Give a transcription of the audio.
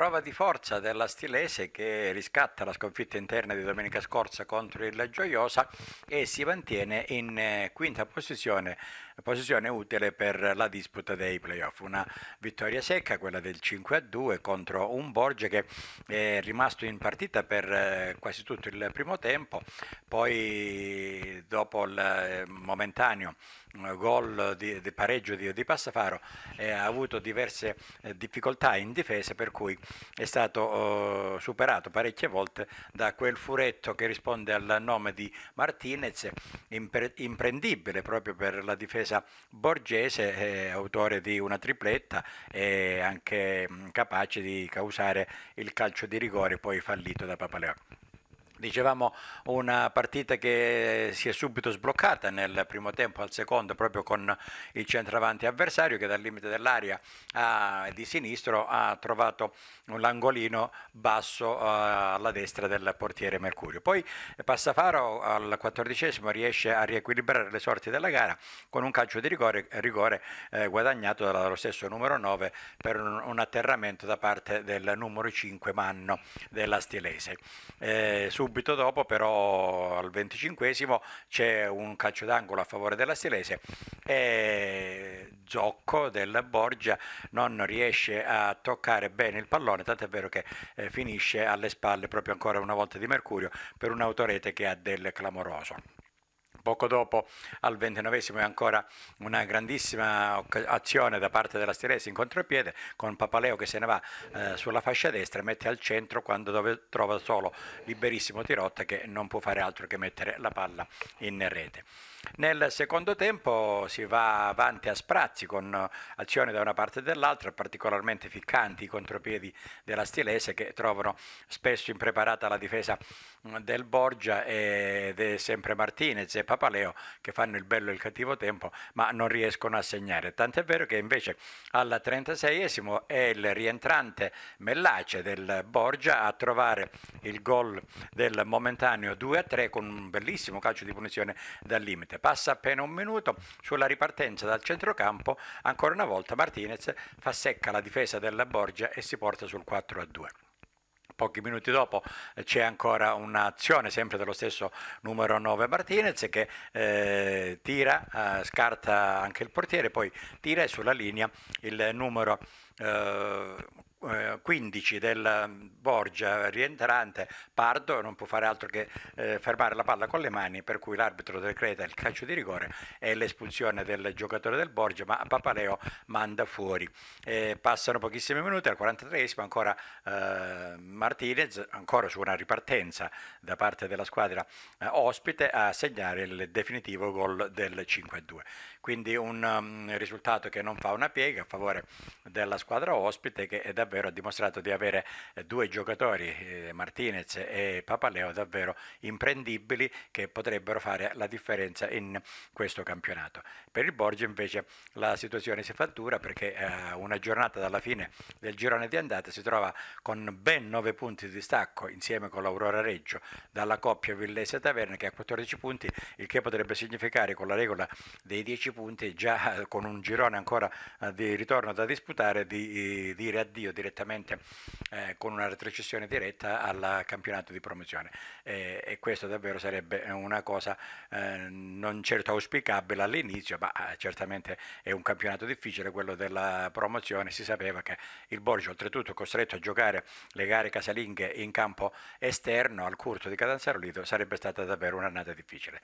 prova di forza della Stilese che riscatta la sconfitta interna di domenica scorsa contro il Gioiosa e si mantiene in eh, quinta posizione, posizione utile per la disputa dei playoff. Una vittoria secca, quella del 5 a 2 contro un Borgia che è rimasto in partita per eh, quasi tutto il primo tempo, poi dopo il eh, momentaneo eh, gol di, di, pareggio di, di Passafaro eh, ha avuto diverse eh, difficoltà in difesa per cui è stato eh, superato parecchie volte da quel furetto che risponde al nome di Martinez impre, imprendibile proprio per la difesa borghese eh, autore di una tripletta e anche mh, mm, capace di causare il calcio di rigore poi fallito da Papaleo. Dicevamo una partita che si è subito sbloccata nel primo tempo, al secondo proprio con il centravanti avversario che dal limite dell'aria di sinistro ha trovato un langolino basso eh, alla destra del portiere Mercurio. Poi Passafaro al quattordicesimo riesce a riequilibrare le sorti della gara con un calcio di rigore, rigore eh, guadagnato dallo stesso numero 9 per un, un, atterramento da parte del numero 5 Manno della Stilese. Eh, Subito dopo però al 25 c'è un calcio d'angolo a favore della Silese e Zocco della Borgia non riesce a toccare bene il pallone, tant'è vero che eh, finisce alle spalle proprio ancora una volta di Mercurio per un'autorete che ha del clamoroso. Poco dopo, al ventinovesimo, esimo è ancora una grandissima azione da parte della Stiresi in contropiede, con Papaleo che se ne va eh, sulla fascia destra e mette al centro quando dove trova solo liberissimo Tirotta che non può fare altro che mettere la palla in rete. Nel secondo tempo si va avanti a sprazzi con azioni da una parte e dall'altra, particolarmente ficcanti i contropiedi della Stilese che trovano spesso impreparata la difesa del Borgia ed è sempre Martinez e Papaleo che fanno il bello e il cattivo tempo ma non riescono a segnare. Tant'è vero che invece al 36esimo è il rientrante Mellace del Borgia a trovare il gol del momentaneo 2-3 con un bellissimo calcio di punizione dal limite. Passa appena un minuto sulla ripartenza dal centrocampo, ancora una volta Martinez fa secca la difesa della Borgia e si porta sul 4-2 pochi minuti dopo eh, c'è ancora un'azione sempre dello stesso numero 9 Martinez che eh, tira, eh, scarta anche il portiere, poi tira e sulla linea il numero eh, 15 eh, del mm, Borgia rientrante Pardo non può fare altro che eh, fermare la palla con le mani per cui l'arbitro decreta il calcio di rigore e l'espulsione del giocatore del Borgia ma Papaleo manda fuori eh, passano pochissimi minuti al 43esimo ancora eh, Martinez ancora su una ripartenza da parte della squadra eh, ospite a segnare il definitivo gol del 5-2 quindi un um, risultato che non fa una piega a favore della squadra ospite che è davvero davvero ha dimostrato di avere eh, due giocatori, eh, Martinez e Papaleo, davvero imprendibili che potrebbero fare la differenza in questo campionato. Per il Borgia invece la situazione si fattura dura perché eh, una giornata dalla fine del girone di andata si trova con ben nove punti di stacco insieme con l'Aurora Reggio dalla coppia Villese Taverna che ha 14 punti, il che potrebbe significare con la regola dei 10 punti già con un girone ancora di ritorno da disputare di dire addio direttamente eh, con una retrocessione diretta al campionato di promozione eh, e questo davvero sarebbe una cosa eh, non certo auspicabile all'inizio, ma eh, certamente è un campionato difficile quello della promozione, si sapeva che il Borgio oltretutto costretto a giocare le gare casalinghe in campo esterno al curto di Catanzaro Lido sarebbe stata davvero un'annata difficile.